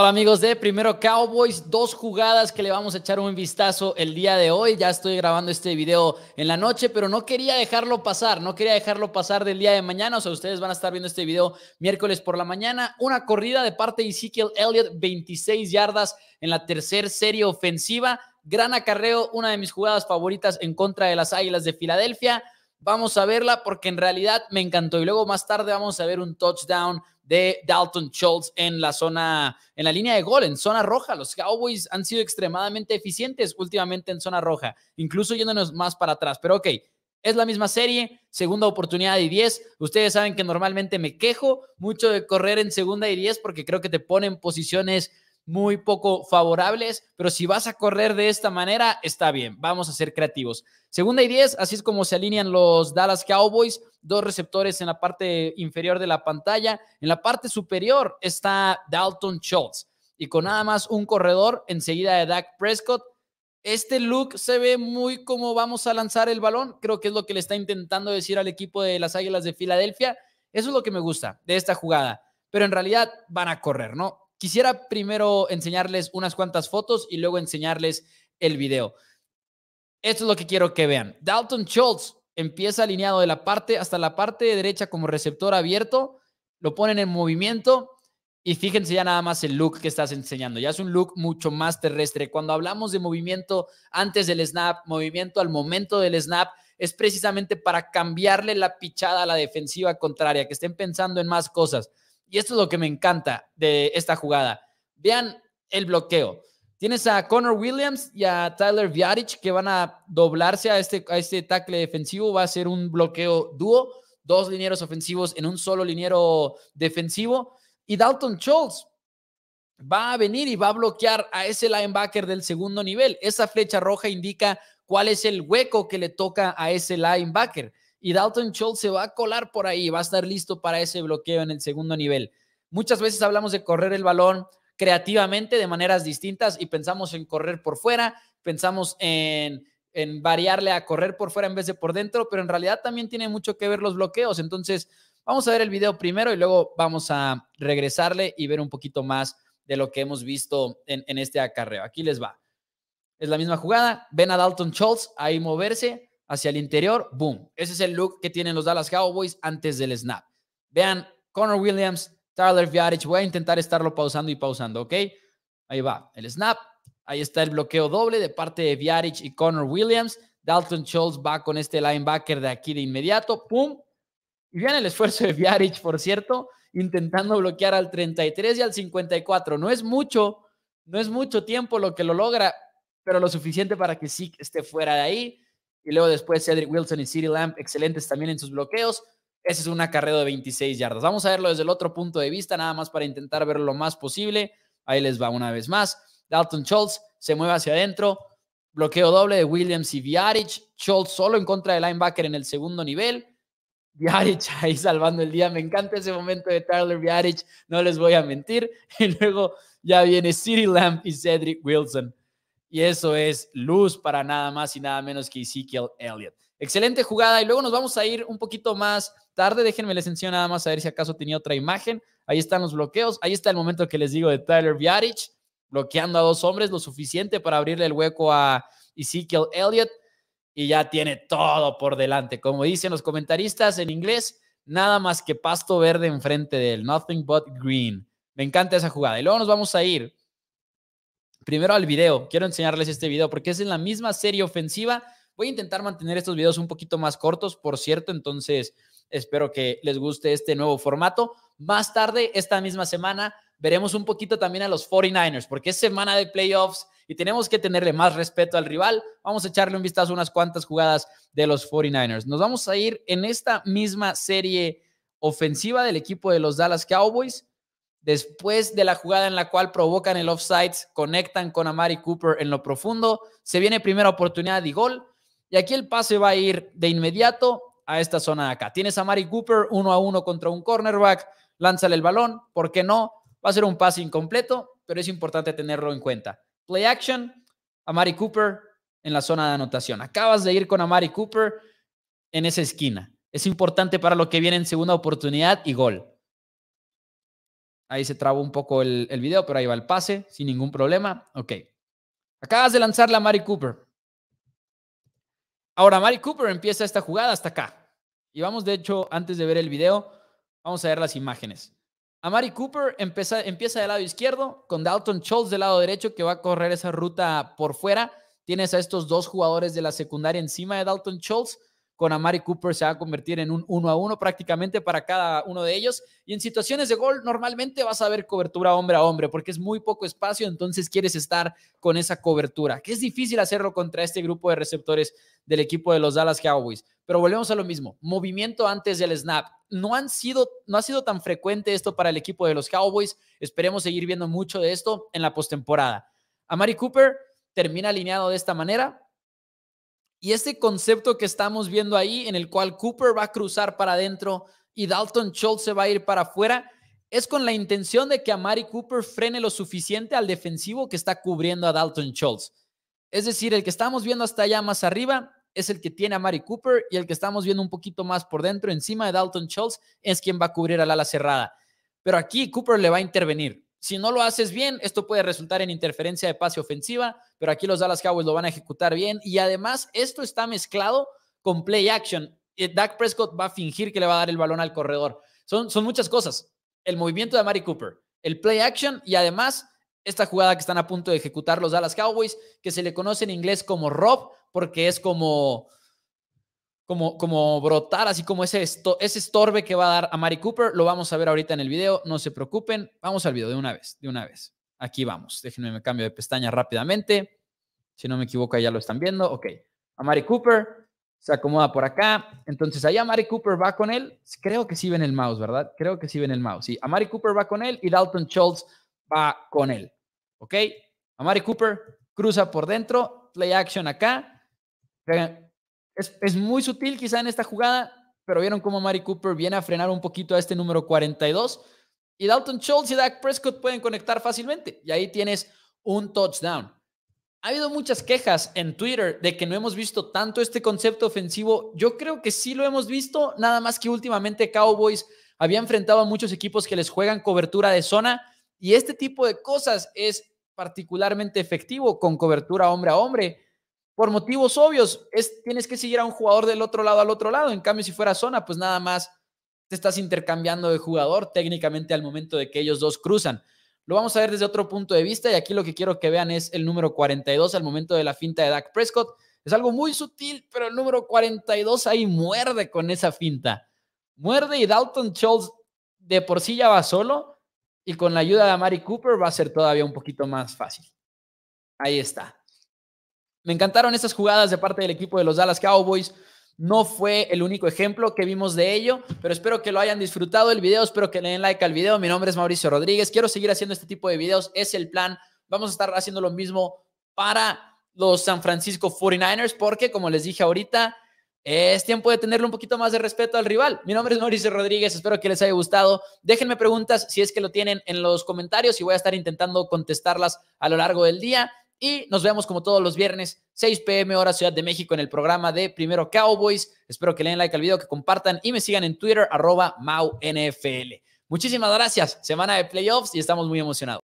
Hola amigos de Primero Cowboys, dos jugadas que le vamos a echar un vistazo el día de hoy. Ya estoy grabando este video en la noche, pero no quería dejarlo pasar, no quería dejarlo pasar del día de mañana. O sea, ustedes van a estar viendo este video miércoles por la mañana. Una corrida de parte de Ezekiel Elliott, 26 yardas en la tercera serie ofensiva. Gran acarreo, una de mis jugadas favoritas en contra de las Águilas de Filadelfia. Vamos a verla porque en realidad me encantó y luego más tarde vamos a ver un touchdown de Dalton Schultz en la zona, en la línea de gol, en zona roja. Los Cowboys han sido extremadamente eficientes últimamente en zona roja, incluso yéndonos más para atrás. Pero ok, es la misma serie, segunda oportunidad y 10. Ustedes saben que normalmente me quejo mucho de correr en segunda y 10 porque creo que te ponen posiciones muy poco favorables, pero si vas a correr de esta manera, está bien, vamos a ser creativos. Segunda y 10, así es como se alinean los Dallas Cowboys, dos receptores en la parte inferior de la pantalla, en la parte superior está Dalton Schultz y con nada más un corredor enseguida de Dak Prescott. Este look se ve muy como vamos a lanzar el balón, creo que es lo que le está intentando decir al equipo de las Águilas de Filadelfia. Eso es lo que me gusta de esta jugada, pero en realidad van a correr, ¿no? Quisiera primero enseñarles unas cuantas fotos y luego enseñarles el video. Esto es lo que quiero que vean. Dalton Schultz empieza alineado de la parte hasta la parte derecha como receptor abierto, lo ponen en movimiento y fíjense ya nada más el look que estás enseñando. Ya es un look mucho más terrestre. Cuando hablamos de movimiento antes del snap, movimiento al momento del snap, es precisamente para cambiarle la pichada a la defensiva contraria, que estén pensando en más cosas. Y esto es lo que me encanta de esta jugada. Vean el bloqueo. Tienes a Connor Williams y a Tyler Viadic que van a doblarse a este, a este tackle defensivo. Va a ser un bloqueo dúo, dos linieros ofensivos en un solo liniero defensivo. Y Dalton Schultz va a venir y va a bloquear a ese linebacker del segundo nivel. Esa flecha roja indica cuál es el hueco que le toca a ese linebacker y Dalton Schultz se va a colar por ahí, va a estar listo para ese bloqueo en el segundo nivel. Muchas veces hablamos de correr el balón creativamente de maneras distintas y pensamos en correr por fuera, pensamos en, variarle a correr por fuera en vez de por dentro, pero en realidad también tiene mucho que ver los bloqueos. Entonces, vamos a ver el video primero y luego vamos a regresarle y ver un poquito más de lo que hemos visto en, en este acarreo. Aquí les va. Es la misma jugada, ven a Dalton Schultz ahí moverse, hacia el interior, boom. Ese es el look que tienen los Dallas Cowboys antes del snap. Vean, Connor Williams, Tyler Viarich, voy a intentar estarlo pausando y pausando, ¿ok? Ahí va, el snap, ahí está el bloqueo doble de parte de Viarich y Connor Williams. Dalton Schultz va con este linebacker de aquí de inmediato, pum. Y vean el esfuerzo de Viarich, por cierto, intentando bloquear al 33 y al 54. No es mucho, no es mucho tiempo lo que lo logra, pero lo suficiente para que sí esté fuera de ahí y luego después Cedric Wilson y City Lamp, excelentes también en sus bloqueos. Ese es un acarreo de 26 yardas. Vamos a verlo desde el otro punto de vista, nada más para intentar verlo lo más posible. Ahí les va una vez más. Dalton Schultz se mueve hacia adentro. Bloqueo doble de Williams y Viarich. Schultz solo en contra de linebacker en el segundo nivel. Viarich ahí salvando el día. Me encanta ese momento de Tyler Viarich, no les voy a mentir. Y luego ya viene City Lamp y Cedric Wilson. Y eso es luz para nada más y nada menos que Ezekiel Elliott. Excelente jugada. Y luego nos vamos a ir un poquito más tarde. Déjenme les enseño nada más a ver si acaso tenía otra imagen. Ahí están los bloqueos. Ahí está el momento que les digo de Tyler Viarich bloqueando a dos hombres lo suficiente para abrirle el hueco a Ezekiel Elliott. Y ya tiene todo por delante. Como dicen los comentaristas en inglés, nada más que pasto verde enfrente de él. Nothing but green. Me encanta esa jugada. Y luego nos vamos a ir primero al video. Quiero enseñarles este video porque es en la misma serie ofensiva. Voy a intentar mantener estos videos un poquito más cortos, por cierto, entonces espero que les guste este nuevo formato. Más tarde, esta misma semana, veremos un poquito también a los 49ers, porque es semana de playoffs y tenemos que tenerle más respeto al rival. Vamos a echarle un vistazo a unas cuantas jugadas de los 49ers. Nos vamos a ir en esta misma serie ofensiva del equipo de los Dallas Cowboys Después de la jugada en la cual provocan el offside, conectan con Amari Cooper en lo profundo, se viene primera oportunidad y gol. Y aquí el pase va a ir de inmediato a esta zona de acá. Tienes a Amari Cooper uno a uno contra un cornerback, lánzale el balón, ¿por qué no? Va a ser un pase incompleto, pero es importante tenerlo en cuenta. Play action, Amari Cooper en la zona de anotación. Acabas de ir con Amari Cooper en esa esquina. Es importante para lo que viene en segunda oportunidad y gol. Ahí se trabó un poco el, video, pero ahí va el pase, sin ningún problema. Ok. Acabas de lanzarle a Mari Cooper. Ahora, Mari Cooper empieza esta jugada hasta acá. Y vamos, de hecho, antes de ver el video, vamos a ver las imágenes. A Mari Cooper empieza, empieza del lado izquierdo, con Dalton Schultz del lado derecho, que va a correr esa ruta por fuera. Tienes a estos dos jugadores de la secundaria encima de Dalton Schultz con Amari Cooper se va a convertir en un uno a uno prácticamente para cada uno de ellos. Y en situaciones de gol, normalmente vas a ver cobertura hombre a hombre, porque es muy poco espacio, entonces quieres estar con esa cobertura, que es difícil hacerlo contra este grupo de receptores del equipo de los Dallas Cowboys. Pero volvemos a lo mismo, movimiento antes del snap. No, han sido, no ha sido tan frecuente esto para el equipo de los Cowboys. Esperemos seguir viendo mucho de esto en la postemporada. Amari Cooper termina alineado de esta manera, y este concepto que estamos viendo ahí, en el cual Cooper va a cruzar para adentro y Dalton Schultz se va a ir para afuera, es con la intención de que Amari Cooper frene lo suficiente al defensivo que está cubriendo a Dalton Schultz. Es decir, el que estamos viendo hasta allá más arriba es el que tiene a Mari Cooper y el que estamos viendo un poquito más por dentro, encima de Dalton Schultz, es quien va a cubrir al ala cerrada. Pero aquí Cooper le va a intervenir si no lo haces bien, esto puede resultar en interferencia de pase ofensiva, pero aquí los Dallas Cowboys lo van a ejecutar bien y además esto está mezclado con play action. Eh, Dak Prescott va a fingir que le va a dar el balón al corredor. Son, son muchas cosas. El movimiento de Mari Cooper, el play action y además esta jugada que están a punto de ejecutar los Dallas Cowboys, que se le conoce en inglés como Rob, porque es como como, como brotar, así como ese, esto, ese estorbe que va a dar a Mari Cooper. Lo vamos a ver ahorita en el video, no se preocupen. Vamos al video de una vez, de una vez. Aquí vamos. Déjenme, me cambio de pestaña rápidamente. Si no me equivoco, ya lo están viendo. Ok. A Mari Cooper se acomoda por acá. Entonces, allá Mari Cooper va con él. Creo que sí ven el mouse, ¿verdad? Creo que sí ven el mouse. Sí, a Mari Cooper va con él y Dalton Schultz va con él. ¿Ok? A Mari Cooper cruza por dentro, play action acá. Es, muy sutil quizá en esta jugada, pero vieron cómo Mari Cooper viene a frenar un poquito a este número 42. Y Dalton Schultz y Dak Prescott pueden conectar fácilmente. Y ahí tienes un touchdown. Ha habido muchas quejas en Twitter de que no hemos visto tanto este concepto ofensivo. Yo creo que sí lo hemos visto, nada más que últimamente Cowboys había enfrentado a muchos equipos que les juegan cobertura de zona y este tipo de cosas es particularmente efectivo con cobertura hombre a hombre por motivos obvios, es, tienes que seguir a un jugador del otro lado al otro lado. En cambio, si fuera zona, pues nada más te estás intercambiando de jugador técnicamente al momento de que ellos dos cruzan. Lo vamos a ver desde otro punto de vista y aquí lo que quiero que vean es el número 42 al momento de la finta de Dak Prescott. Es algo muy sutil, pero el número 42 ahí muerde con esa finta. Muerde y Dalton Schultz de por sí ya va solo y con la ayuda de Amari Cooper va a ser todavía un poquito más fácil. Ahí está. Me encantaron esas jugadas de parte del equipo de los Dallas Cowboys. No fue el único ejemplo que vimos de ello, pero espero que lo hayan disfrutado el video, espero que le den like al video. Mi nombre es Mauricio Rodríguez, quiero seguir haciendo este tipo de videos, es el plan. Vamos a estar haciendo lo mismo para los San Francisco 49ers, porque como les dije ahorita, es tiempo de tenerle un poquito más de respeto al rival. Mi nombre es Mauricio Rodríguez, espero que les haya gustado. Déjenme preguntas si es que lo tienen en los comentarios y voy a estar intentando contestarlas a lo largo del día. Y nos vemos como todos los viernes, 6 pm hora Ciudad de México en el programa de Primero Cowboys. Espero que le den like al video, que compartan y me sigan en Twitter, arroba MauNFL. Muchísimas gracias. Semana de playoffs y estamos muy emocionados.